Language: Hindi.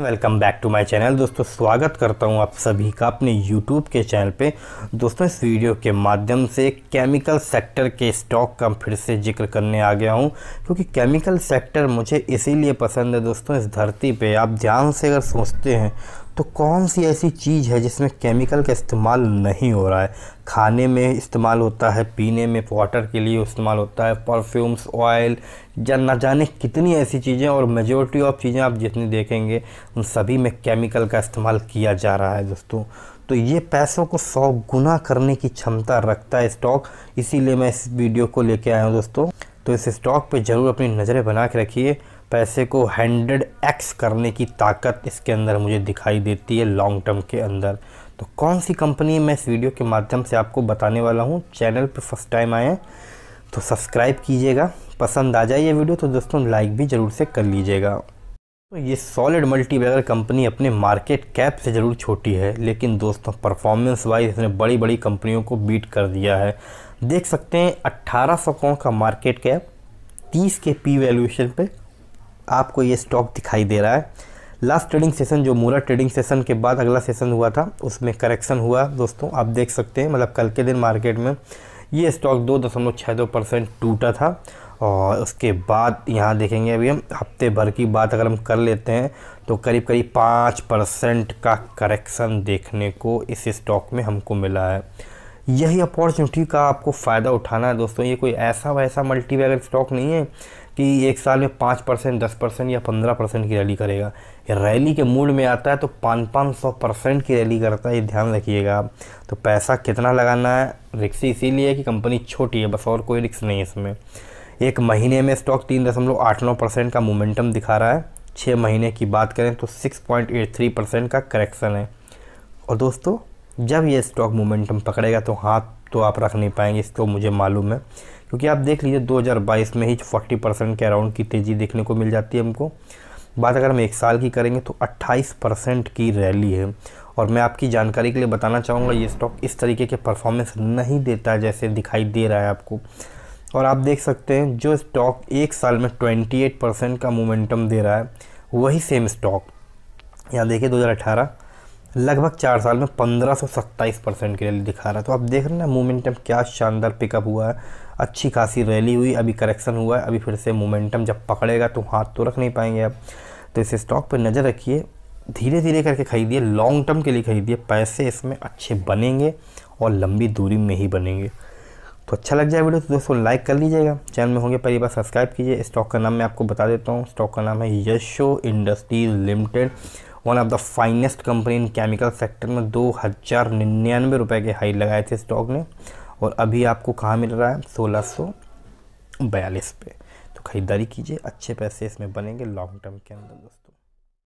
welcome back to my channel दोस्तों स्वागत करता हूं आप सभी का अपने यूट्यूब के चैनल पे दोस्तों इस वीडियो के माध्यम से केमिकल सेक्टर के स्टॉक का फिर से जिक्र करने आ गया हूं क्योंकि केमिकल सेक्टर मुझे इसीलिए पसंद है दोस्तों इस धरती पे आप ध्यान से अगर सोचते हैं तो कौन सी ऐसी चीज़ है जिसमें केमिकल का इस्तेमाल नहीं हो रहा है खाने में इस्तेमाल होता है पीने में वाटर के लिए इस्तेमाल होता है परफ्यूम्स ऑयल या ना जाने कितनी ऐसी चीज़ें और मेजोरिटी ऑफ चीज़ें आप जितनी देखेंगे उन सभी में केमिकल का इस्तेमाल किया जा रहा है दोस्तों तो ये पैसों को सौ गुना करने की क्षमता रखता है स्टॉक इसीलिए मैं इस वीडियो को लेके आया हूँ दोस्तों तो इस स्टॉक पे ज़रूर अपनी नज़रें बना के रखिए पैसे को हंड्रेड एक्स करने की ताकत इसके अंदर मुझे दिखाई देती है लॉन्ग टर्म के अंदर तो कौन सी कंपनी मैं इस वीडियो के माध्यम से आपको बताने वाला हूँ चैनल पर फर्स्ट टाइम आए तो सब्सक्राइब कीजिएगा पसंद आ जाए ये वीडियो तो दोस्तों लाइक भी ज़रूर से कर लीजिएगा तो ये सॉलिड मल्टीबैगर कंपनी अपने मार्केट कैप से ज़रूर छोटी है लेकिन दोस्तों परफॉर्मेंस वाइज इसने बड़ी बड़ी कंपनियों को बीट कर दिया है देख सकते हैं 1800 सौ का मार्केट कैप 30 के पी वैल्यूएशन पे आपको ये स्टॉक दिखाई दे रहा है लास्ट ट्रेडिंग सेशन जो मूरा ट्रेडिंग सेशन के बाद अगला सेशन हुआ था उसमें करेक्शन हुआ दोस्तों आप देख सकते हैं मतलब कल के दिन मार्केट में ये स्टॉक दो दशमलव छः दो परसेंट टूटा था और उसके बाद यहाँ देखेंगे अभी हम हफ्ते भर की बात अगर हम कर लेते हैं तो करीब करीब पाँच परसेंट का करेक्शन देखने को इस स्टॉक में हमको मिला है यही अपॉर्चुनिटी का आपको फ़ायदा उठाना है दोस्तों ये कोई ऐसा वैसा मल्टी स्टॉक नहीं है कि एक साल में पाँच परसेंट दस परसेंट या पंद्रह परसेंट की रैली करेगा रैली के मूड में आता है तो पाँच पाँच सौ परसेंट की रैली करता है ये ध्यान रखिएगा आप तो पैसा कितना लगाना है रिक्स इसीलिए है कि कंपनी छोटी है बस और कोई रिक्स नहीं है इसमें एक महीने में स्टॉक तीन दशमलव आठ नौ परसेंट का मोमेंटम दिखा रहा है छः महीने की बात करें तो six point eight three percent का करेक्शन है और दोस्तों जब ये स्टॉक मोमेंटम पकड़ेगा तो हाथ तो आप रख नहीं पाएंगे इसको मुझे मालूम है क्योंकि आप देख लीजिए 2022 में ही 40 परसेंट के अराउंड की तेज़ी देखने को मिल जाती है हमको बात अगर हम एक साल की करेंगे तो 28 परसेंट की रैली है और मैं आपकी जानकारी के लिए बताना चाहूँगा ये स्टॉक इस तरीके के परफॉर्मेंस नहीं देता जैसे दिखाई दे रहा है आपको और आप देख सकते हैं जो स्टॉक एक साल में ट्वेंटी परसेंट का मोमेंटम दे रहा है वही सेम स्टॉक यहाँ देखिए दो लगभग चार साल में पंद्रह सौ सत्ताईस परसेंट के रैली दिखा रहा है तो आप देख रहे हैं ना मोमेंटम क्या शानदार पिकअप हुआ है अच्छी खासी रैली हुई अभी करेक्शन हुआ है अभी फिर से मोमेंटम जब पकड़ेगा तो हाथ तो रख नहीं पाएंगे आप तो इस स्टॉक पर नज़र रखिए धीरे धीरे करके खरीदिए लॉन्ग टर्म के लिए खरीदिए पैसे इसमें अच्छे बनेंगे और लंबी दूरी में ही बनेंगे तो अच्छा लग जाए वीडियो तो दोस्तों लाइक कर लीजिएगा चैनल में होंगे पहली बार सब्सक्राइब कीजिए स्टॉक का नाम मैं आपको बता देता हूँ स्टॉक का नाम है Yasho industries limited one of the finest company in chemical sector में दो हज़ार निन्यानवे रुपये के हाई लगाए थे स्टॉक ने और अभी आपको कहाँ मिल रहा है सोलह सौ बयालीस पे तो ख़रीदारी कीजिए अच्छे पैसे इसमें बनेंगे लॉन्ग टर्म के अंदर दोस्तों